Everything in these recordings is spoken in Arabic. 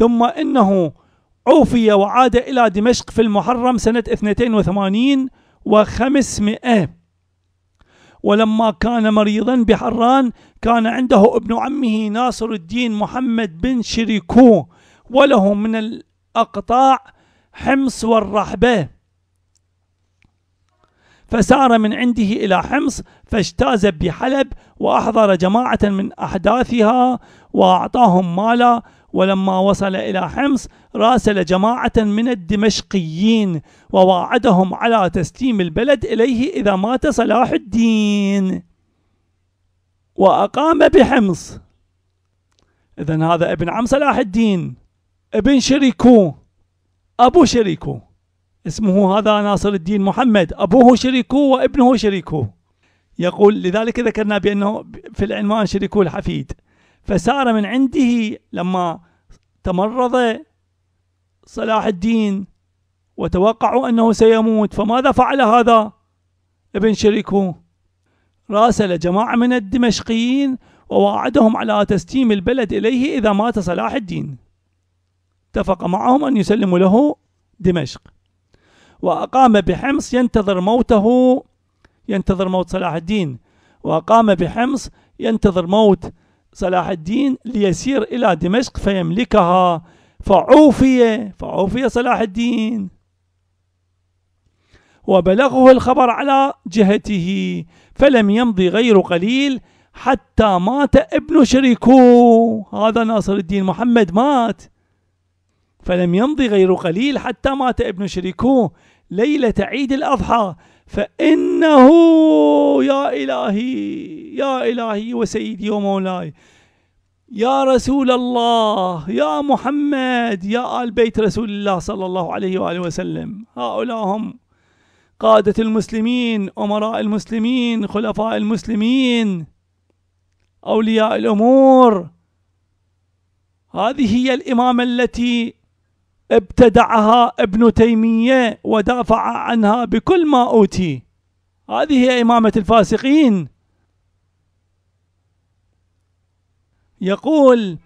ثم إنه عوفي وعاد إلى دمشق في المحرم سنة 82 و500 ولما كان مريضا بحران كان عنده ابن عمه ناصر الدين محمد بن شريكو وله من الأقطاع حمص والرحبة فسار من عنده إلى حمص فاجتاز بحلب وأحضر جماعة من أحداثها وأعطاهم مالا ولما وصل إلى حمص راسل جماعة من الدمشقيين وواعدهم على تسليم البلد إليه إذا مات صلاح الدين وأقام بحمص إذا هذا ابن عم صلاح الدين ابن شريكو أبو شريكو اسمه هذا ناصر الدين محمد أبوه شريكو وابنه شريكو يقول لذلك ذكرنا بأنه في العنوان شريكو الحفيد فسار من عنده لما تمرض صلاح الدين وتوقعوا أنه سيموت فماذا فعل هذا ابن شريكه راسل جماعة من الدمشقيين وواعدهم على تسليم البلد إليه إذا مات صلاح الدين اتفق معهم أن يسلموا له دمشق وأقام بحمص ينتظر موته ينتظر موت صلاح الدين وأقام بحمص ينتظر موت صلاح الدين ليسير إلى دمشق فيملكها فعوفي فعوفي صلاح الدين وبلغه الخبر على جهته فلم يمضي غير قليل حتى مات ابن شريكو هذا ناصر الدين محمد مات فلم يمضي غير قليل حتى مات ابن شريكو ليلة عيد الأضحى فإنه يا إلهي يا إلهي وسيدي ومولاي يا رسول الله يا محمد يا آل بيت رسول الله صلى الله عليه وآله وسلم هؤلاء هم قادة المسلمين أمراء المسلمين خلفاء المسلمين أولياء الأمور هذه هي الإمامة التي ابتدعها ابن تيمية ودافع عنها بكل ما أوتي هذه هي إمامة الفاسقين يقول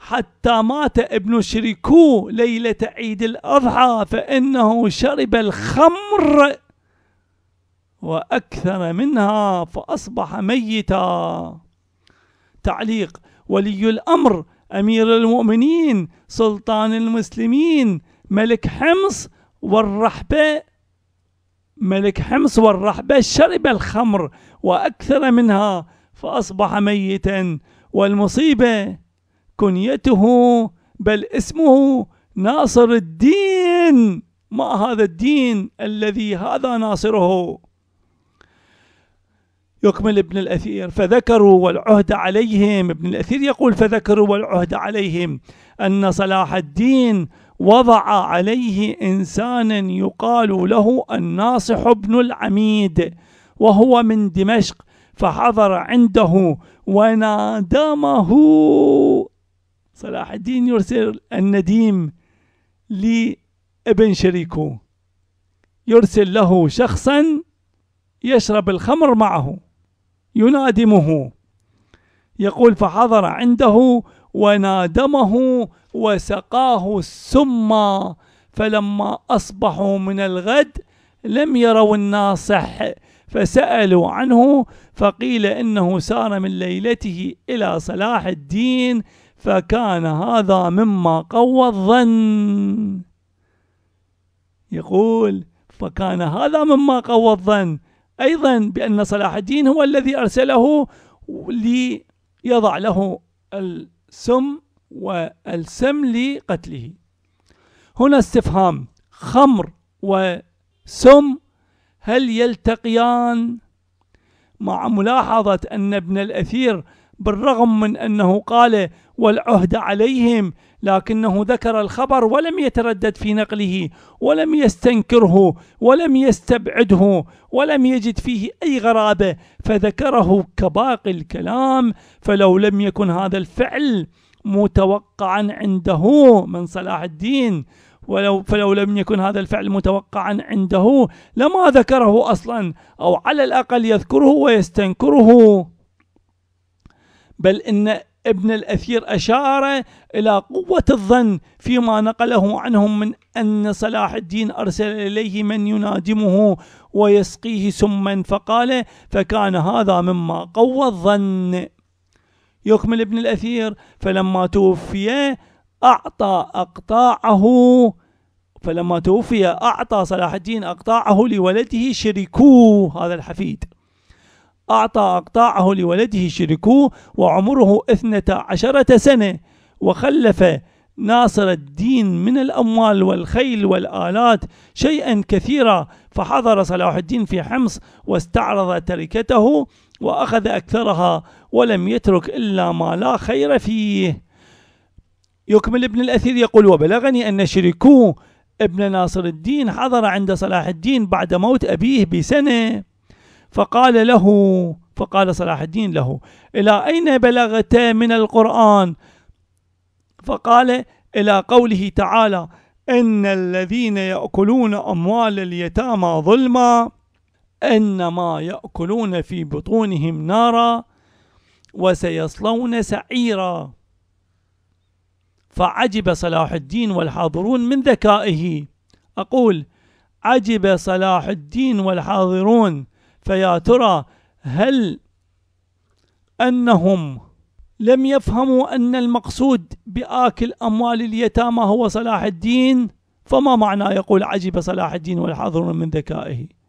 حتى مات ابن شريكو ليلة عيد الأضحى فإنه شرب الخمر وأكثر منها فأصبح ميتا تعليق ولي الأمر أمير المؤمنين سلطان المسلمين ملك حمص والرحبة ملك حمص والرحبة شرب الخمر وأكثر منها فأصبح ميتا والمصيبة كنيته بل اسمه ناصر الدين ما هذا الدين الذي هذا ناصره يكمل ابن الأثير فذكروا والعهد عليهم ابن الأثير يقول فذكروا والعهد عليهم أن صلاح الدين وضع عليه إنسانا يقال له الناصح بن العميد وهو من دمشق فحضر عنده ونادمه صلاح الدين يرسل النديم لابن شريكه يرسل له شخصا يشرب الخمر معه ينادمه يقول فحضر عنده ونادمه وسقاه السما فلما أصبحوا من الغد لم يروا الناصح فسألوا عنه فقيل إنه سار من ليلته إلى صلاح الدين فكان هذا مما قوى الظن يقول فكان هذا مما قوى الظن أيضا بأن صلاح الدين هو الذي أرسله ليضع له السم والسم لقتله هنا استفهام خمر وسم هل يلتقيان مع ملاحظة أن ابن الأثير بالرغم من أنه قال والعهد عليهم لكنه ذكر الخبر ولم يتردد في نقله ولم يستنكره ولم يستبعده ولم يجد فيه أي غرابة فذكره كباقي الكلام فلو لم يكن هذا الفعل متوقعا عنده من صلاح الدين ولو فلو لم يكن هذا الفعل متوقعا عنده لما ذكره اصلا او على الاقل يذكره ويستنكره بل إن ابن الأثير أشار إلى قوة الظن فيما نقله عنهم من أن صلاح الدين أرسل إليه من ينادمه ويسقيه سما فقال فكان هذا مما قوى الظن يكمل ابن الأثير فلما توفي أعطى أقطاعه فلما توفي أعطى صلاح الدين أقطاعه لولده شركوه هذا الحفيد أعطى أقطاعه لولده شركوه وعمره اثنة عشرة سنة وخلف ناصر الدين من الأموال والخيل والآلات شيئا كثيرا فحضر صلاح الدين في حمص واستعرض تركته وأخذ أكثرها ولم يترك إلا ما لا خير فيه يكمل ابن الأثير يقول وبلغني أن شركوه ابن ناصر الدين حضر عند صلاح الدين بعد موت أبيه بسنة فقال له فقال صلاح الدين له إلى أين بلغت من القرآن فقال إلى قوله تعالى إن الذين يأكلون أموال اليتامى ظلما إنما يأكلون في بطونهم نارا وسيصلون سعيرا فعجب صلاح الدين والحاضرون من ذكائه أقول عجب صلاح الدين والحاضرون فيا ترى هل أنهم لم يفهموا أن المقصود بآكل أموال اليتامى هو صلاح الدين فما معنى يقول عجب صلاح الدين والحاضر من ذكائه